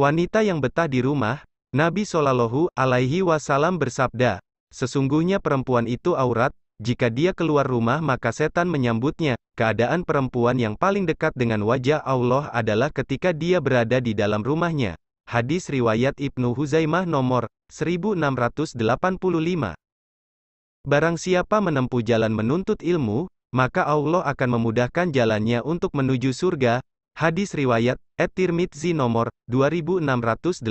Wanita yang betah di rumah, Nabi Shallallahu Alaihi Wasallam bersabda, sesungguhnya perempuan itu aurat, jika dia keluar rumah maka setan menyambutnya. Keadaan perempuan yang paling dekat dengan wajah Allah adalah ketika dia berada di dalam rumahnya. Hadis riwayat Ibnu Huzaimah nomor 1685. Barang siapa menempuh jalan menuntut ilmu, maka Allah akan memudahkan jalannya untuk menuju surga. Hadis riwayat at-Tirmidzi nomor 2682.